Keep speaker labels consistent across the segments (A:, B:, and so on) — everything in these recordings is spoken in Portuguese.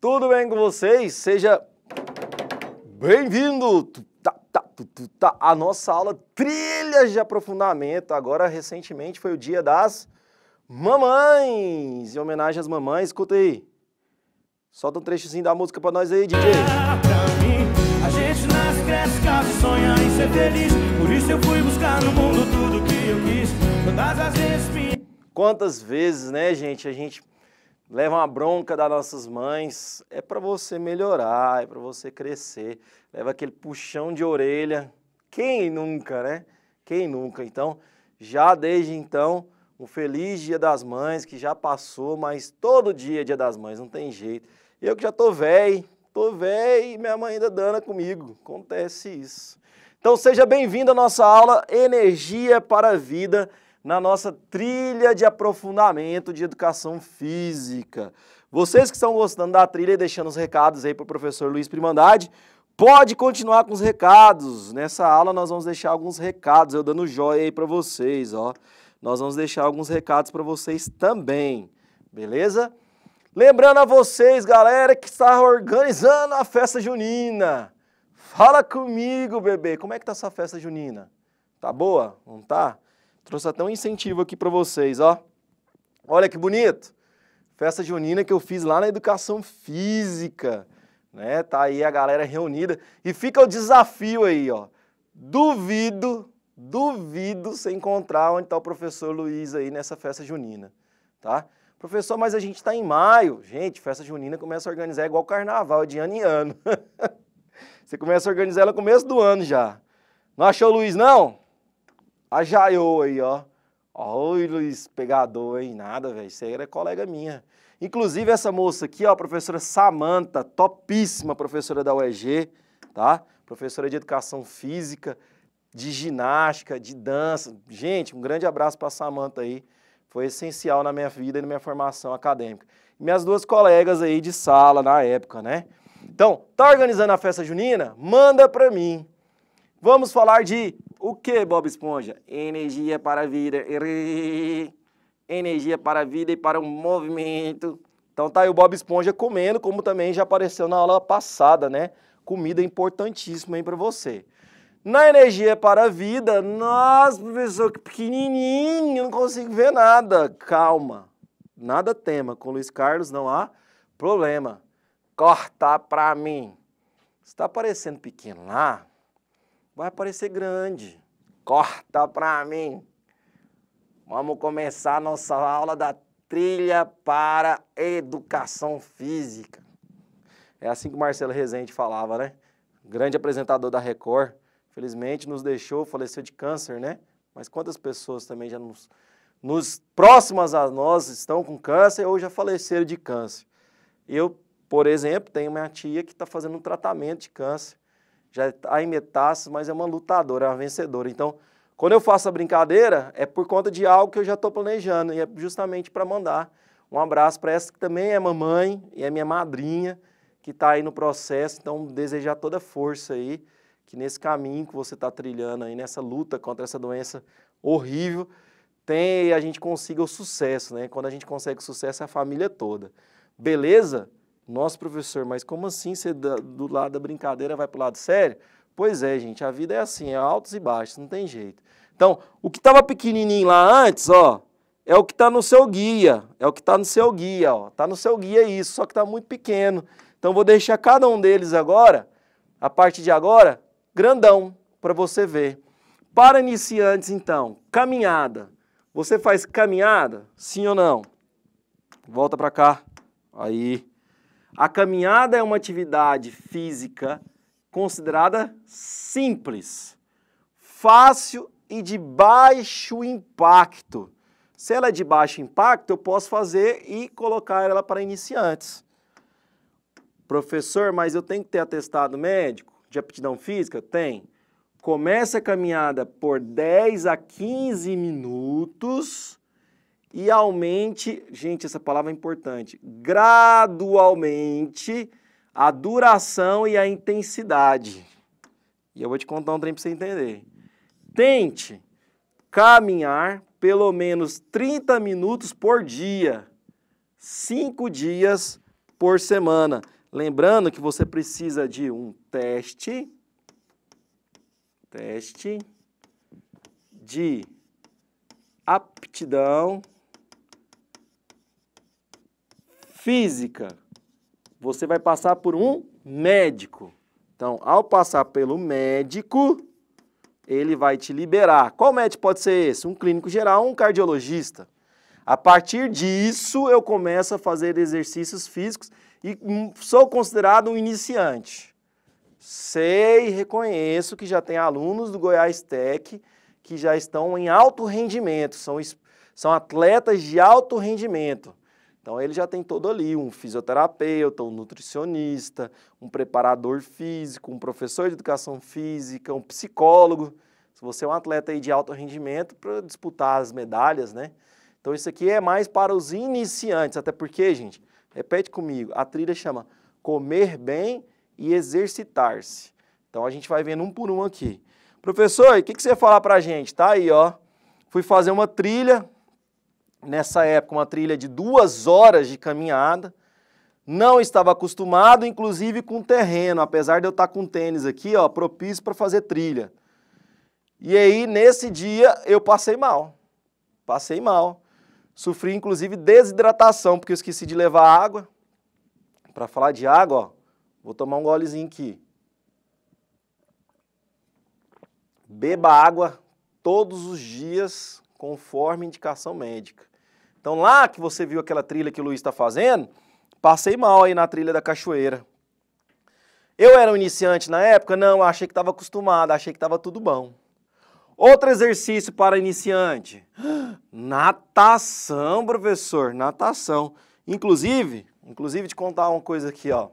A: Tudo bem com vocês? Seja bem-vindo à tá, tá, tá. nossa aula Trilhas de Aprofundamento. Agora, recentemente, foi o dia das mamães. Em homenagem às mamães, escuta aí. Solta um trechozinho da música pra nós aí, DJ. Pra mim, a gente nasce, cresce, casa sonha em ser feliz. Por isso eu fui buscar no mundo tudo que eu quis. Todas as vezes... Quantas vezes, né, gente, a gente leva uma bronca das nossas mães, é para você melhorar, é para você crescer. Leva aquele puxão de orelha. Quem nunca, né? Quem nunca? Então, já desde então, um feliz Dia das Mães que já passou, mas todo dia é Dia das Mães, não tem jeito. Eu que já tô velho, tô velho e minha mãe ainda dana comigo. Acontece isso. Então, seja bem-vindo à nossa aula Energia para a Vida na nossa trilha de aprofundamento de educação física. Vocês que estão gostando da trilha e deixando os recados aí para o professor Luiz Primandade, pode continuar com os recados. Nessa aula nós vamos deixar alguns recados, eu dando joia aí para vocês, ó. Nós vamos deixar alguns recados para vocês também, beleza? Lembrando a vocês, galera, que está organizando a festa junina. Fala comigo, bebê, como é que tá essa festa junina? Tá boa? Não tá? Trouxe até um incentivo aqui para vocês, ó. Olha que bonito! Festa junina que eu fiz lá na educação física, né? Tá aí a galera reunida e fica o desafio aí, ó. Duvido, duvido se encontrar onde está o professor Luiz aí nessa festa junina, tá? Professor, mas a gente está em maio. Gente, festa junina começa a organizar igual carnaval, é de ano em ano. Você começa a organizar ela no começo do ano já. Não achou o Luiz, não? A Jaiô aí, ó. Oi, Luiz, pegador, hein? Nada, velho. Isso aí era colega minha. Inclusive, essa moça aqui, ó, a professora Samanta, topíssima professora da UEG, tá? Professora de Educação Física, de Ginástica, de Dança. Gente, um grande abraço para Samanta aí. Foi essencial na minha vida e na minha formação acadêmica. minhas duas colegas aí de sala na época, né? Então, tá organizando a festa junina? Manda para mim. Vamos falar de o que, Bob Esponja? Energia para a vida. Energia para a vida e para o movimento. Então tá aí o Bob Esponja comendo, como também já apareceu na aula passada, né? Comida importantíssima aí para você. Na energia para a vida, nossa, professor, que pequenininho, não consigo ver nada. Calma, nada tema. Com o Luiz Carlos não há problema. Corta para mim. Está parecendo pequeno lá? vai parecer grande. Corta para mim. Vamos começar nossa aula da trilha para educação física. É assim que o Marcelo Rezende falava, né? Grande apresentador da Record. Felizmente nos deixou, faleceu de câncer, né? Mas quantas pessoas também já nos, nos próximas a nós estão com câncer ou já faleceram de câncer. Eu, por exemplo, tenho minha tia que está fazendo um tratamento de câncer já está em metástase, mas é uma lutadora, é uma vencedora. Então, quando eu faço a brincadeira, é por conta de algo que eu já estou planejando, e é justamente para mandar um abraço para essa que também é mamãe e é minha madrinha, que está aí no processo. Então, desejar toda força aí, que nesse caminho que você está trilhando aí, nessa luta contra essa doença horrível, tem, a gente consiga o sucesso, né? Quando a gente consegue o sucesso, é a família toda. Beleza? Nossa, professor, mas como assim você do lado da brincadeira vai para o lado sério? Pois é, gente, a vida é assim, é altos e baixos, não tem jeito. Então, o que estava pequenininho lá antes, ó, é o que está no seu guia, é o que está no seu guia, ó. Está no seu guia isso, só que está muito pequeno. Então, vou deixar cada um deles agora, a partir de agora, grandão, para você ver. Para iniciantes, então, caminhada. Você faz caminhada? Sim ou não? Volta para cá. Aí. A caminhada é uma atividade física considerada simples, fácil e de baixo impacto. Se ela é de baixo impacto, eu posso fazer e colocar ela para iniciantes. Professor, mas eu tenho que ter atestado médico de aptidão física? Tem. Comece a caminhada por 10 a 15 minutos e aumente, gente, essa palavra é importante, gradualmente a duração e a intensidade. E eu vou te contar um trem para você entender. Tente caminhar pelo menos 30 minutos por dia, 5 dias por semana. Lembrando que você precisa de um teste, teste de aptidão física, você vai passar por um médico. Então, ao passar pelo médico, ele vai te liberar. Qual médico pode ser esse? Um clínico geral, um cardiologista. A partir disso, eu começo a fazer exercícios físicos e hum, sou considerado um iniciante. Sei e reconheço que já tem alunos do Goiás Tech que já estão em alto rendimento, são, são atletas de alto rendimento. Então ele já tem todo ali um fisioterapeuta, um nutricionista, um preparador físico, um professor de educação física, um psicólogo. Se você é um atleta aí de alto rendimento para disputar as medalhas, né? Então isso aqui é mais para os iniciantes, até porque, gente, repete comigo, a trilha chama comer bem e exercitar-se. Então a gente vai vendo um por um aqui. Professor, o que, que você ia falar para a gente? Tá aí, ó. Fui fazer uma trilha, nessa época, uma trilha de duas horas de caminhada. Não estava acostumado, inclusive, com terreno, apesar de eu estar com tênis aqui, ó, propício para fazer trilha. E aí, nesse dia, eu passei mal. Passei mal. Sofri, inclusive, desidratação, porque eu esqueci de levar água. Para falar de água, ó, vou tomar um golezinho aqui. Beba água todos os dias, conforme indicação médica. Então lá que você viu aquela trilha que o Luiz está fazendo, passei mal aí na trilha da cachoeira. Eu era um iniciante na época? Não, achei que estava acostumado, achei que estava tudo bom. Outro exercício para iniciante. Natação, professor, natação. Inclusive, inclusive te contar uma coisa aqui, ó.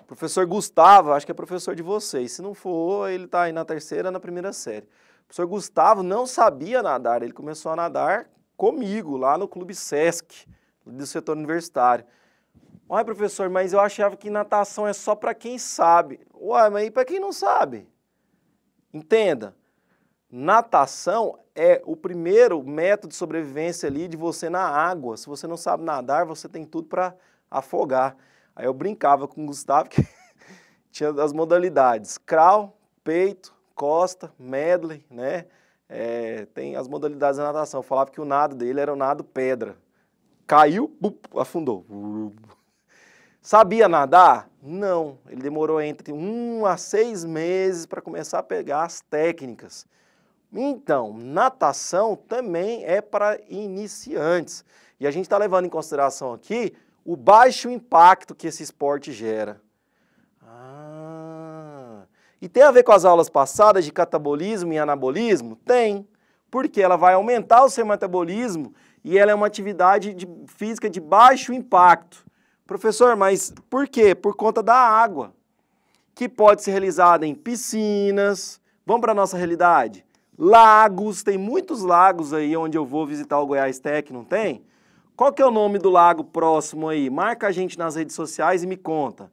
A: O professor Gustavo, acho que é professor de vocês. Se não for, ele está aí na terceira, na primeira série. O professor Gustavo não sabia nadar, ele começou a nadar comigo lá no Clube Sesc, do setor universitário. Olha, professor, mas eu achava que natação é só para quem sabe. Uai, mas e para quem não sabe? Entenda, natação é o primeiro método de sobrevivência ali de você na água. Se você não sabe nadar, você tem tudo para afogar. Aí eu brincava com o Gustavo que tinha as modalidades: crawl, peito, costa, medley, né? É, tem as modalidades da natação. Eu falava que o nado dele era o nado pedra. Caiu, bup, afundou. Sabia nadar? Não. Ele demorou entre um a seis meses para começar a pegar as técnicas. Então, natação também é para iniciantes. E a gente está levando em consideração aqui o baixo impacto que esse esporte gera. E tem a ver com as aulas passadas de catabolismo e anabolismo? Tem, porque ela vai aumentar o seu metabolismo e ela é uma atividade de, física de baixo impacto. Professor, mas por quê? Por conta da água, que pode ser realizada em piscinas. Vamos para a nossa realidade? Lagos, tem muitos lagos aí onde eu vou visitar o Goiás Tech, não tem? Qual que é o nome do lago próximo aí? Marca a gente nas redes sociais e me conta.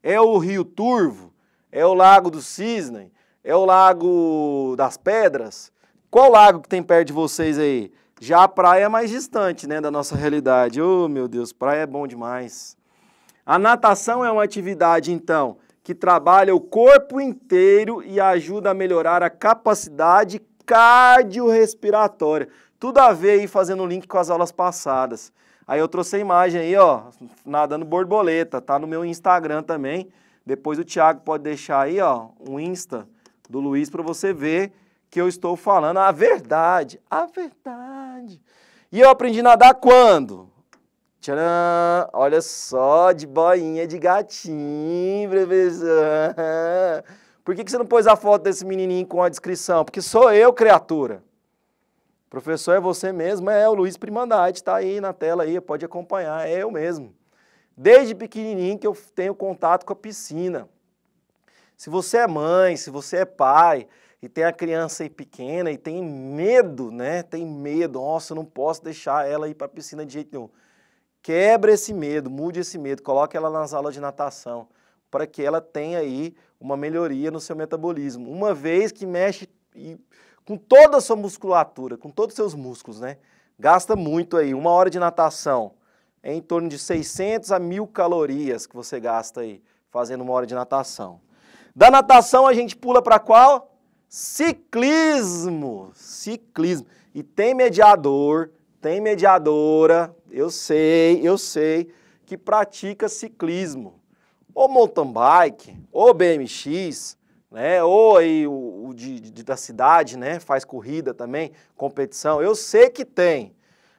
A: É o Rio Turvo? É o Lago do Cisne? É o Lago das Pedras? Qual lago que tem perto de vocês aí? Já a praia é mais distante, né, da nossa realidade. Oh, meu Deus, praia é bom demais. A natação é uma atividade, então, que trabalha o corpo inteiro e ajuda a melhorar a capacidade cardiorrespiratória. Tudo a ver aí fazendo link com as aulas passadas. Aí eu trouxe a imagem aí, ó, nadando borboleta, tá no meu Instagram também. Depois o Tiago pode deixar aí ó, um Insta do Luiz para você ver que eu estou falando a verdade. A verdade. E eu aprendi a nadar quando? Tcharam! Olha só, de boinha de gatinho, professor. Por que, que você não pôs a foto desse menininho com a descrição? Porque sou eu, criatura. Professor, é você mesmo? É o Luiz Primandade, está aí na tela, aí, pode acompanhar, é eu mesmo. Desde pequenininho que eu tenho contato com a piscina. Se você é mãe, se você é pai e tem a criança aí pequena e tem medo, né? Tem medo, nossa, eu não posso deixar ela ir para a piscina de jeito nenhum. Quebra esse medo, mude esse medo, coloque ela nas aulas de natação para que ela tenha aí uma melhoria no seu metabolismo. Uma vez que mexe com toda a sua musculatura, com todos os seus músculos, né? Gasta muito aí, uma hora de natação, é em torno de 600 a 1000 calorias que você gasta aí fazendo uma hora de natação. Da natação a gente pula para qual? Ciclismo. Ciclismo. E tem mediador, tem mediadora, eu sei, eu sei, que pratica ciclismo. Ou mountain bike, ou BMX, né? Ou aí o, o de, de, da cidade, né? Faz corrida também, competição. Eu sei que tem.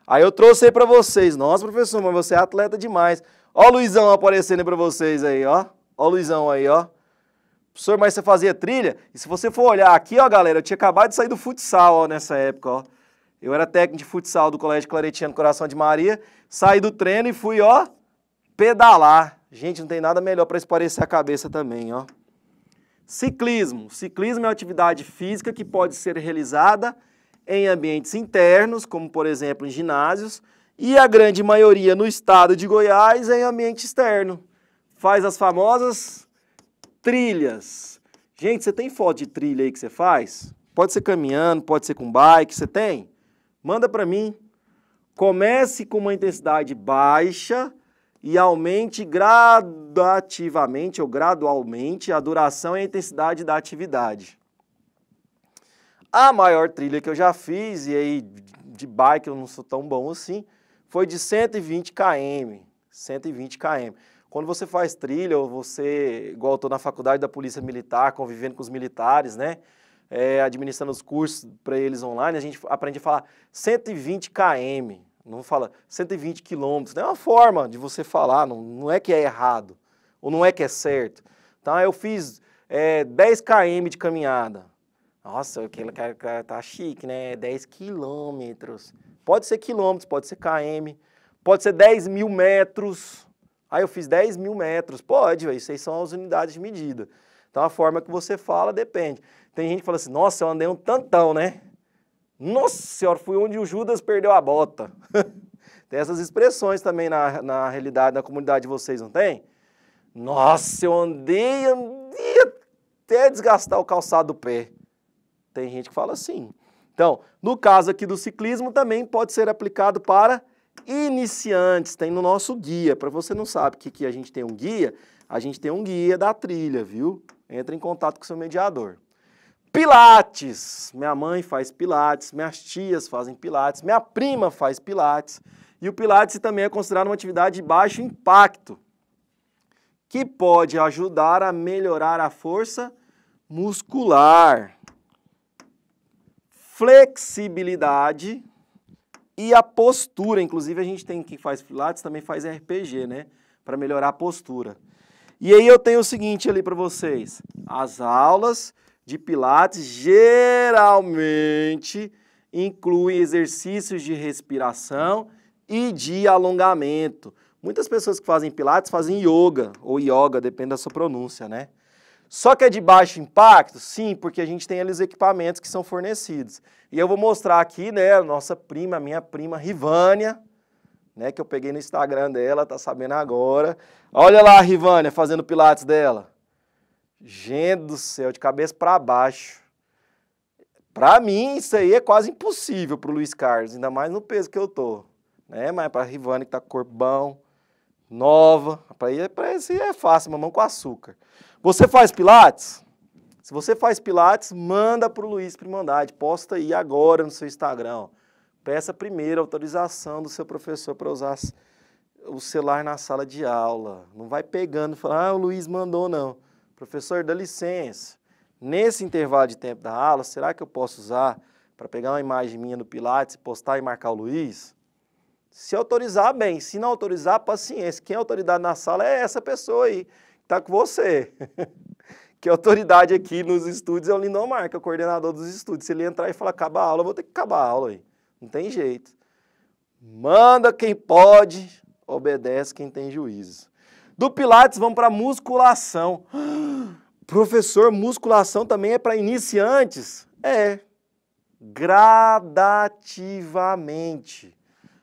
A: Aí eu trouxe aí para vocês. Nossa, professor, mas você é atleta demais. Ó o Luizão aparecendo para vocês aí, ó. Ó o Luizão aí, ó. Professor, mas você fazia trilha? E se você for olhar aqui, ó, galera, eu tinha acabado de sair do futsal, ó, nessa época, ó. Eu era técnico de futsal do Colégio Claretiano Coração de Maria. Saí do treino e fui, ó, pedalar. Gente, não tem nada melhor para esparecer a cabeça também, ó. Ciclismo. Ciclismo é uma atividade física que pode ser realizada em ambientes internos, como por exemplo em ginásios, e a grande maioria no estado de Goiás em ambiente externo. Faz as famosas trilhas. Gente, você tem foto de trilha aí que você faz? Pode ser caminhando, pode ser com bike, você tem? Manda para mim. Comece com uma intensidade baixa e aumente gradativamente ou gradualmente a duração e a intensidade da atividade. A maior trilha que eu já fiz, e aí de bike eu não sou tão bom assim, foi de 120 km. 120 km. Quando você faz trilha, ou você, igual eu estou na faculdade da Polícia Militar, convivendo com os militares, né? É, administrando os cursos para eles online, a gente aprende a falar 120 km. Não fala 120 quilômetros. É uma forma de você falar, não, não é que é errado, ou não é que é certo. Então eu fiz é, 10 km de caminhada. Nossa, aquele cara tá, tá chique, né? 10 quilômetros. Pode ser quilômetros, pode ser KM, pode ser 10 mil metros. Aí ah, eu fiz 10 mil metros. Pode, véio, isso aí são as unidades de medida. Então a forma que você fala depende. Tem gente que fala assim, nossa, eu andei um tantão, né? Nossa senhora, fui onde o Judas perdeu a bota. tem essas expressões também na, na realidade, na comunidade de vocês, não tem? Nossa, eu andei, andei até desgastar o calçado do pé. Tem gente que fala assim. Então, no caso aqui do ciclismo, também pode ser aplicado para iniciantes. Tem no nosso guia. Para você não sabe que, que a gente tem um guia, a gente tem um guia da trilha, viu? Entra em contato com seu mediador. Pilates. Minha mãe faz pilates, minhas tias fazem pilates, minha prima faz pilates. E o pilates também é considerado uma atividade de baixo impacto, que pode ajudar a melhorar a força muscular flexibilidade e a postura. Inclusive, a gente tem quem faz Pilates também faz RPG, né? Para melhorar a postura. E aí eu tenho o seguinte ali para vocês: as aulas de Pilates geralmente incluem exercícios de respiração e de alongamento. Muitas pessoas que fazem Pilates fazem yoga ou yoga, depende da sua pronúncia, né? Só que é de baixo impacto? Sim, porque a gente tem ali os equipamentos que são fornecidos. E eu vou mostrar aqui, né, nossa prima, minha prima Rivânia, né, que eu peguei no Instagram dela, tá sabendo agora. Olha lá a Rivânia fazendo pilates dela. Gente do céu, de cabeça para baixo. Para mim, isso aí é quase impossível para o Luiz Carlos, ainda mais no peso que eu tô. Né? Mas para Rivânia que tá com corpo bom, nova, para ele, pra esse é fácil, mamão com açúcar. Você faz Pilates? Se você faz Pilates, manda para o Luiz Primandade, posta aí agora no seu Instagram. Peça primeiro autorização do seu professor para usar o celular na sala de aula. Não vai pegando e falando, ah, o Luiz mandou, não. Professor, dá licença. Nesse intervalo de tempo da aula, será que eu posso usar para pegar uma imagem minha no Pilates, postar e marcar o Luiz? Se autorizar, bem. Se não autorizar, paciência. Quem é autoridade na sala é essa pessoa aí. Está com você. que autoridade aqui nos estúdios é o Lindomar, que é o coordenador dos estúdios. Se ele entrar e falar, acaba a aula, eu vou ter que acabar a aula aí. Não tem jeito. Manda quem pode, obedece quem tem juízo. Do Pilates, vamos para musculação. Professor, musculação também é para iniciantes? É. Gradativamente.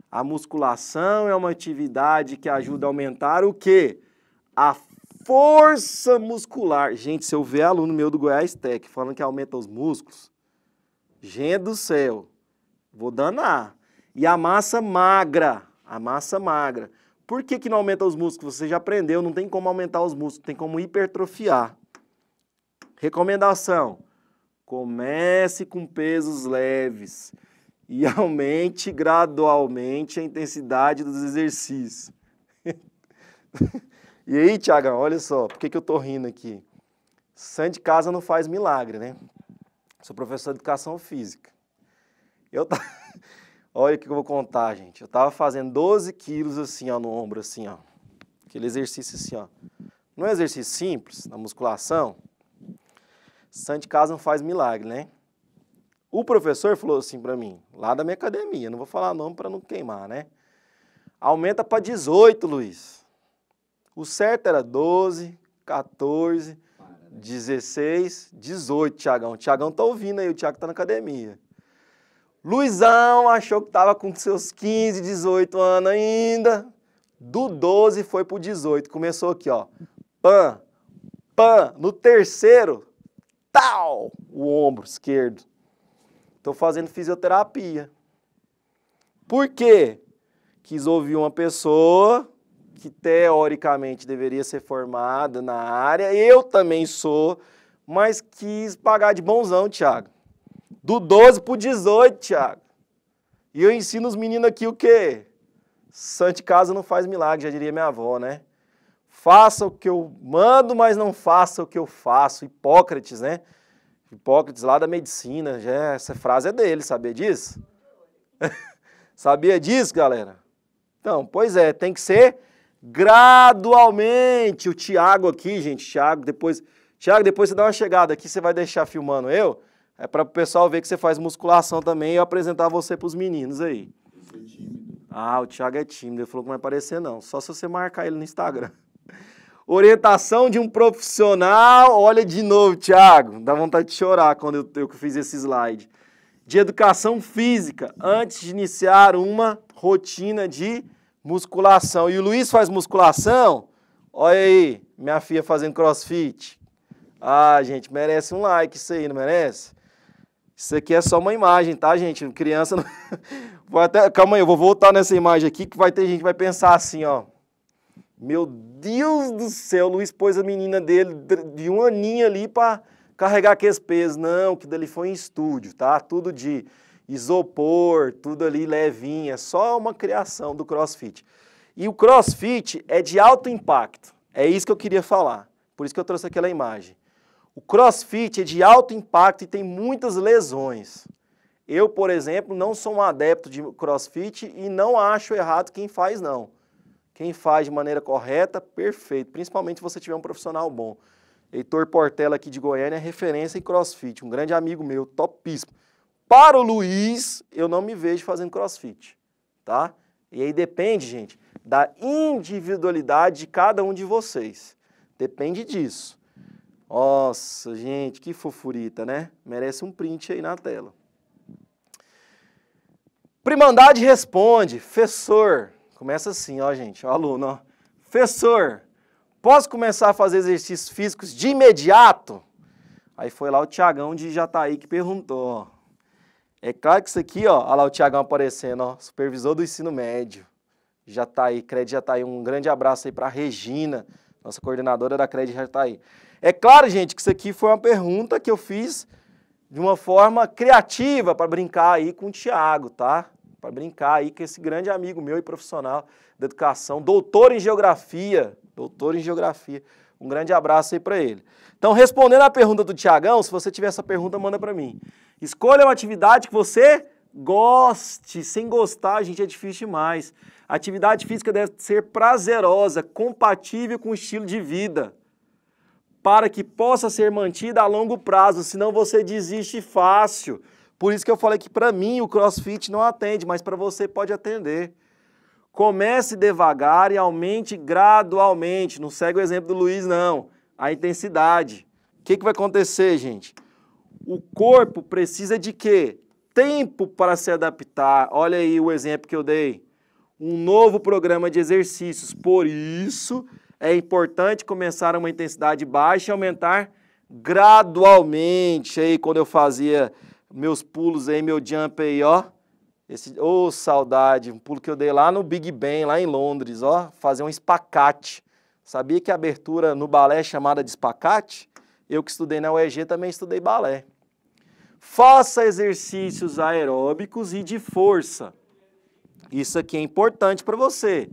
A: A musculação é uma atividade que ajuda a aumentar o quê? A força muscular. Gente, se eu ver aluno meu do Goiás Tech falando que aumenta os músculos, gente do céu, vou danar. E a massa magra, a massa magra. Por que, que não aumenta os músculos? Você já aprendeu, não tem como aumentar os músculos, tem como hipertrofiar. Recomendação: comece com pesos leves e aumente gradualmente a intensidade dos exercícios. E aí, Tiagão, olha só, por que, que eu tô rindo aqui? Sangue de casa não faz milagre, né? Sou professor de educação física. Eu tá, olha o que eu vou contar, gente. Eu tava fazendo 12 quilos assim, ó, no ombro, assim, ó. Aquele exercício assim, ó. Não é um exercício simples, na musculação. Sangue de casa não faz milagre, né? O professor falou assim para mim, lá da minha academia, não vou falar nome para não queimar, né? Aumenta para 18, Luiz. O certo era 12, 14, 16, 18, Tiagão. Tiagão tá ouvindo aí, o Tiago tá na academia. Luizão achou que tava com seus 15, 18 anos ainda. Do 12 foi pro 18. Começou aqui, ó. Pan, pan. No terceiro, tal, o ombro esquerdo. Tô fazendo fisioterapia. Por quê? Quis ouvir uma pessoa que teoricamente deveria ser formada na área, eu também sou, mas quis pagar de bonzão, Tiago. Do 12 para o 18, Tiago. E eu ensino os meninos aqui o quê? Sante casa não faz milagre, já diria minha avó, né? Faça o que eu mando, mas não faça o que eu faço. Hipócrates, né? Hipócrates lá da medicina, já, essa frase é dele, sabia disso? sabia disso, galera? Então, pois é, tem que ser gradualmente. O Tiago aqui, gente, Tiago, depois, Tiago, depois você dá uma chegada aqui, você vai deixar filmando eu, é para o pessoal ver que você faz musculação também e eu apresentar você para os meninos aí. Ah, o Tiago é tímido, ele falou que não vai aparecer não, só se você marcar ele no Instagram. Orientação de um profissional, olha de novo, Tiago, dá vontade de chorar quando eu, eu fiz esse slide. De educação física, antes de iniciar uma rotina de musculação e o Luiz faz musculação, olha aí, minha filha fazendo crossfit. Ah, gente, merece um like isso aí, não merece? Isso aqui é só uma imagem, tá, gente? Criança não... Vou até... Calma aí, eu vou voltar nessa imagem aqui que vai ter gente que vai pensar assim, ó. Meu Deus do céu, o Luiz pôs a menina dele de um aninho ali para carregar aqueles pesos. Não, que dele foi em estúdio, tá? Tudo de isopor, tudo ali levinha, é só uma criação do crossfit. E o crossfit é de alto impacto, é isso que eu queria falar, por isso que eu trouxe aquela imagem. O crossfit é de alto impacto e tem muitas lesões. Eu, por exemplo, não sou um adepto de crossfit e não acho errado quem faz, não. Quem faz de maneira correta, perfeito, principalmente se você tiver um profissional bom. Heitor Portela aqui de Goiânia é referência em crossfit, um grande amigo meu, topíssimo. Para o Luiz, eu não me vejo fazendo crossfit, tá? E aí depende, gente, da individualidade de cada um de vocês. Depende disso. Nossa, gente, que fofurita, né? Merece um print aí na tela. Primandade responde, professor. Começa assim, ó, gente, ó, aluno, ó. Professor, posso começar a fazer exercícios físicos de imediato? Aí foi lá o Tiagão de Jataí que perguntou, ó. É claro que isso aqui, ó, olha lá o Tiagão aparecendo, ó, supervisor do ensino médio. Já está aí, CRED já está aí. Um grande abraço aí para a Regina, nossa coordenadora da CRED já está aí. É claro, gente, que isso aqui foi uma pergunta que eu fiz de uma forma criativa para brincar aí com o Tiago, tá? Para brincar aí com esse grande amigo meu e profissional da educação, doutor em geografia, doutor em geografia. Um grande abraço aí para ele. Então, respondendo à pergunta do Tiagão, se você tiver essa pergunta, manda para mim. Escolha uma atividade que você goste. Sem gostar, a gente, é difícil demais. atividade física deve ser prazerosa, compatível com o estilo de vida, para que possa ser mantida a longo prazo, senão você desiste fácil. Por isso que eu falei que para mim o CrossFit não atende, mas para você pode atender. Comece devagar e aumente gradualmente. Não segue o exemplo do Luiz, não. A intensidade. O que, que vai acontecer, gente? O corpo precisa de quê? Tempo para se adaptar. Olha aí o exemplo que eu dei. Um novo programa de exercícios. Por isso, é importante começar uma intensidade baixa e aumentar gradualmente. Aí, quando eu fazia meus pulos aí, meu jump aí, ó esse, ô, oh, saudade, um pulo que eu dei lá no Big Ben, lá em Londres, ó, fazer um espacate. Sabia que a abertura no balé é chamada de espacate? Eu que estudei na UEG também estudei balé. Faça exercícios aeróbicos e de força. Isso aqui é importante para você.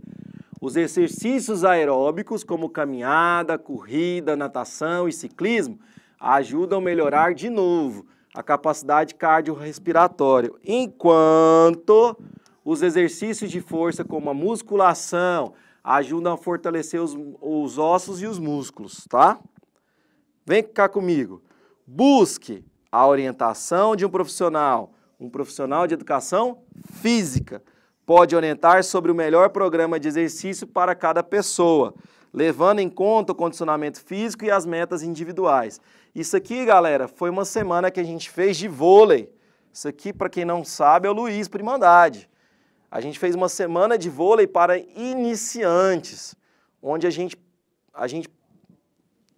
A: Os exercícios aeróbicos, como caminhada, corrida, natação e ciclismo, ajudam a melhorar de novo a capacidade cardiorrespiratória, enquanto os exercícios de força, como a musculação, ajudam a fortalecer os, os ossos e os músculos, tá? Vem cá comigo. Busque a orientação de um profissional, um profissional de educação física. Pode orientar sobre o melhor programa de exercício para cada pessoa, levando em conta o condicionamento físico e as metas individuais. Isso aqui, galera, foi uma semana que a gente fez de vôlei. Isso aqui, para quem não sabe, é o Luiz Primandade. A gente fez uma semana de vôlei para iniciantes, onde a gente, a gente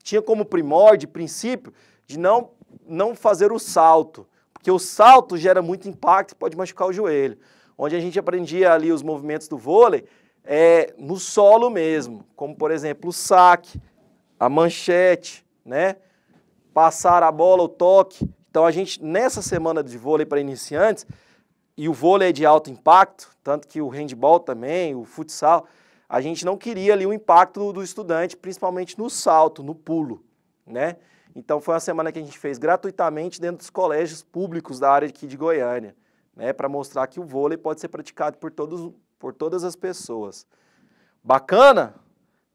A: tinha como primórdio, princípio, de não, não fazer o salto, porque o salto gera muito impacto e pode machucar o joelho. Onde a gente aprendia ali os movimentos do vôlei é, no solo mesmo, como por exemplo o saque, a manchete, né? passar a bola, o toque. Então a gente, nessa semana de vôlei para iniciantes, e o vôlei é de alto impacto, tanto que o handball também, o futsal, a gente não queria ali o impacto do estudante, principalmente no salto, no pulo, né? Então foi uma semana que a gente fez gratuitamente dentro dos colégios públicos da área aqui de Goiânia, né, para mostrar que o vôlei pode ser praticado por todos, por todas as pessoas. Bacana?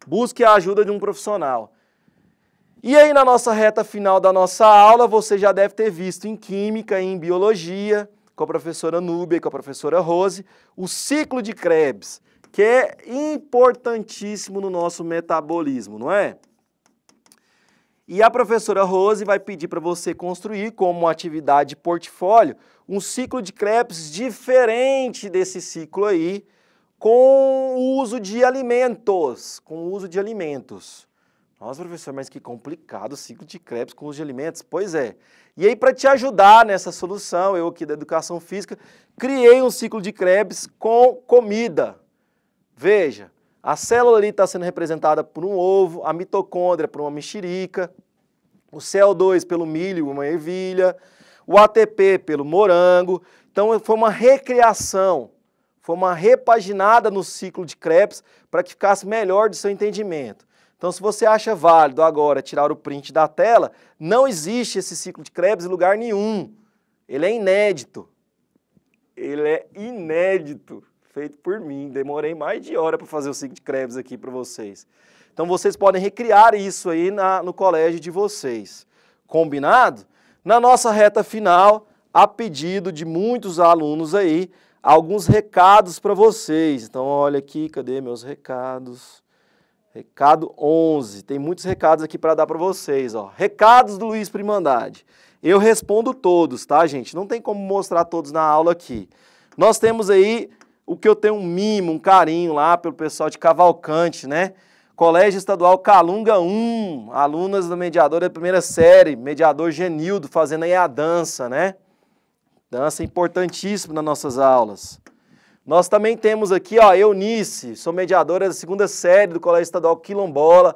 A: Busque a ajuda de um profissional. E aí, na nossa reta final da nossa aula, você já deve ter visto em Química e em Biologia, com a professora Núbia e com a professora Rose, o ciclo de Krebs, que é importantíssimo no nosso metabolismo, não é? E a professora Rose vai pedir para você construir como atividade portfólio um ciclo de Krebs diferente desse ciclo aí, com o uso de alimentos, com o uso de alimentos. Nossa, professor, mas que complicado o ciclo de Krebs com os de alimentos. Pois é. E aí, para te ajudar nessa solução, eu aqui da Educação Física, criei um ciclo de Krebs com comida. Veja, a célula ali está sendo representada por um ovo, a mitocôndria por uma mexerica, o CO2 pelo milho, uma ervilha, o ATP pelo morango. Então, foi uma recriação, foi uma repaginada no ciclo de Krebs para que ficasse melhor do seu entendimento. Então, se você acha válido agora tirar o print da tela, não existe esse ciclo de Krebs em lugar nenhum. Ele é inédito. Ele é inédito, feito por mim. Demorei mais de hora para fazer o ciclo de Krebs aqui para vocês. Então, vocês podem recriar isso aí na, no colégio de vocês. Combinado? Na nossa reta final, a pedido de muitos alunos aí, alguns recados para vocês. Então, olha aqui, cadê meus recados? Recado 11. Tem muitos recados aqui para dar para vocês. Ó. Recados do Luiz Primandade. Eu respondo todos, tá, gente? Não tem como mostrar todos na aula aqui. Nós temos aí o que eu tenho um mimo, um carinho lá pelo pessoal de Cavalcante, né? Colégio Estadual Calunga 1, alunas do mediador da primeira série, mediador Genildo, fazendo aí a dança, né? Dança importantíssima nas nossas aulas. Nós também temos aqui, ó, Eunice, sou mediadora da segunda série do Colégio Estadual Quilombola,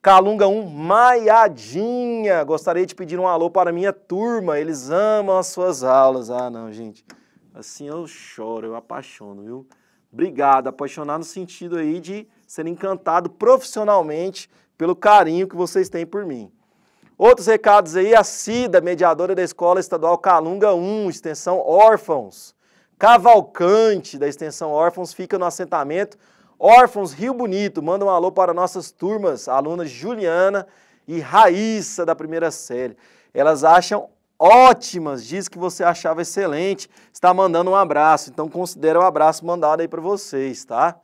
A: Calunga 1, Maiadinha. Gostaria de pedir um alô para minha turma, eles amam as suas aulas. Ah, não, gente, assim eu choro, eu apaixono, viu? Obrigado, apaixonar no sentido aí de ser encantado profissionalmente pelo carinho que vocês têm por mim. Outros recados aí, a Cida, mediadora da Escola Estadual Calunga 1, extensão Órfãos. Cavalcante, da extensão Órfãos, fica no assentamento Órfãos Rio Bonito. Manda um alô para nossas turmas, alunas Juliana e Raíssa, da primeira série. Elas acham ótimas, diz que você achava excelente, está mandando um abraço, então considera o um abraço mandado aí para vocês, tá?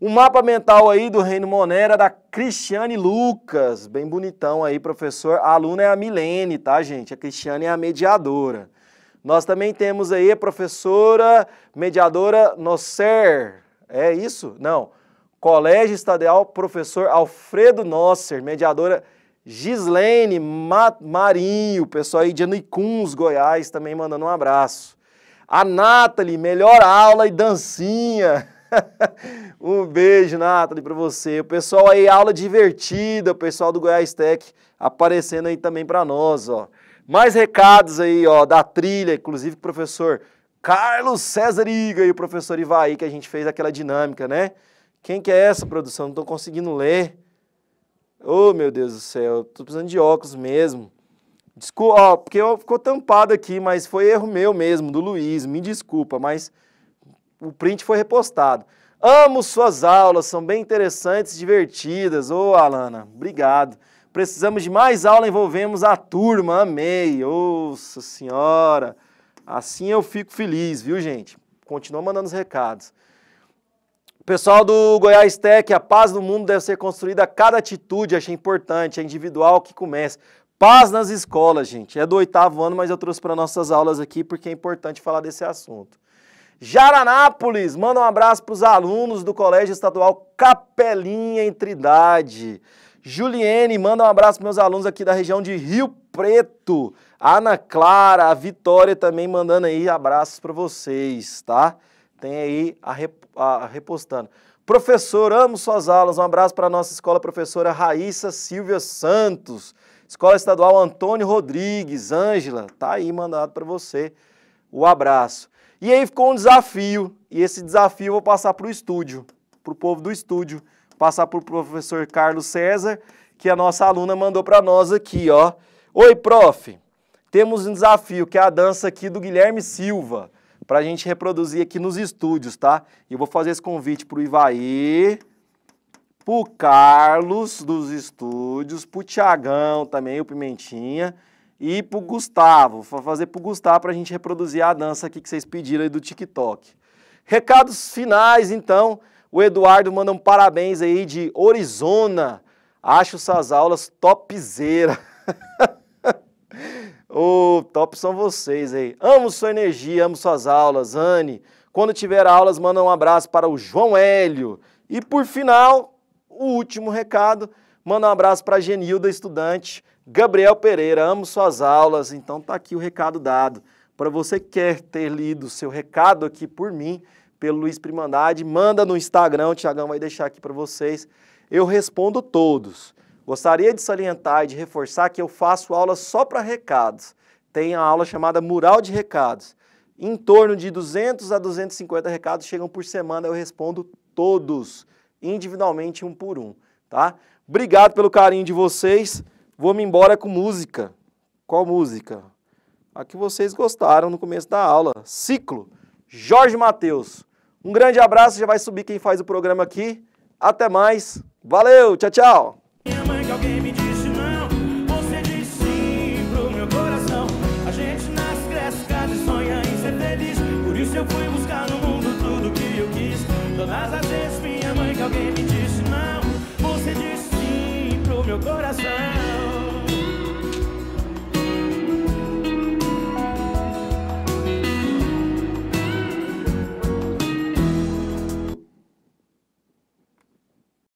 A: Um mapa mental aí do Reino Monera da Cristiane Lucas, bem bonitão aí, professor. A aluna é a Milene, tá, gente? A Cristiane é a mediadora. Nós também temos aí a professora mediadora Nosser, é isso? Não. Colégio Estadual Professor Alfredo Nosser, mediadora Gislene Marinho, pessoal aí de Anicuns, Goiás, também mandando um abraço. A Nathalie, melhor aula e dancinha. um beijo, Nathalie, para você. O pessoal aí, aula divertida, o pessoal do Goiás Tech aparecendo aí também para nós, ó. Mais recados aí, ó, da trilha, inclusive o professor Carlos César Iga e o professor Ivaí, que a gente fez aquela dinâmica, né? Quem que é essa produção? Não estou conseguindo ler. Oh, meu Deus do céu, estou precisando de óculos mesmo. Desculpa, ó, porque ficou tampado aqui, mas foi erro meu mesmo, do Luiz, me desculpa, mas o print foi repostado. Amo suas aulas, são bem interessantes, divertidas. Ô, oh, Alana, obrigado. Precisamos de mais aula, envolvemos a turma. Amei. Nossa Senhora. Assim eu fico feliz, viu, gente? Continua mandando os recados. Pessoal do Goiás Tech, a paz do mundo deve ser construída a cada atitude, achei importante, é individual que começa. Paz nas escolas, gente. É do oitavo ano, mas eu trouxe para nossas aulas aqui porque é importante falar desse assunto. Jaranápolis, manda um abraço para os alunos do Colégio Estadual Capelinha em Trindade. Juliene, manda um abraço para meus alunos aqui da região de Rio Preto. Ana Clara, a Vitória também mandando aí abraços para vocês, tá? Tem aí a, rep, a repostando. Professor, amo suas aulas. Um abraço para a nossa escola professora Raíssa Silvia Santos. Escola Estadual Antônio Rodrigues, Ângela, tá aí mandado para você o abraço. E aí ficou um desafio, e esse desafio eu vou passar para o estúdio, para o povo do estúdio passar para o professor Carlos César, que a nossa aluna mandou para nós aqui, ó. Oi, prof. Temos um desafio, que é a dança aqui do Guilherme Silva, para a gente reproduzir aqui nos estúdios, tá? E eu vou fazer esse convite para o Ivaí, para o Carlos dos estúdios, para o Tiagão também, o Pimentinha, e para o Gustavo. Vou fazer para o Gustavo para a gente reproduzir a dança aqui que vocês pediram aí do TikTok. Recados finais, então. O Eduardo manda um parabéns aí de Orizona. Acho suas aulas topzera. Ô, oh, top são vocês aí. Amo sua energia, amo suas aulas, Anne. Quando tiver aulas, manda um abraço para o João Hélio. E por final, o último recado, manda um abraço para a Genilda, estudante. Gabriel Pereira, amo suas aulas. Então tá aqui o recado dado. Para você que quer ter lido seu recado aqui por mim, pelo Luiz Primandade, manda no Instagram, o Tiagão vai deixar aqui para vocês. Eu respondo todos. Gostaria de salientar e de reforçar que eu faço aula só para recados. Tem a aula chamada Mural de Recados. Em torno de 200 a 250 recados chegam por semana, eu respondo todos, individualmente, um por um, tá? Obrigado pelo carinho de vocês. Vou me embora com música. Qual música? A que vocês gostaram no começo da aula. Ciclo. Jorge Mateus. Um grande abraço, já vai subir quem faz o programa aqui. Até mais. Valeu, tchau, tchau. eu fui buscar no mundo tudo que eu quis. Todas as vezes minha mãe que alguém me disse não, você disse sim pro meu coração.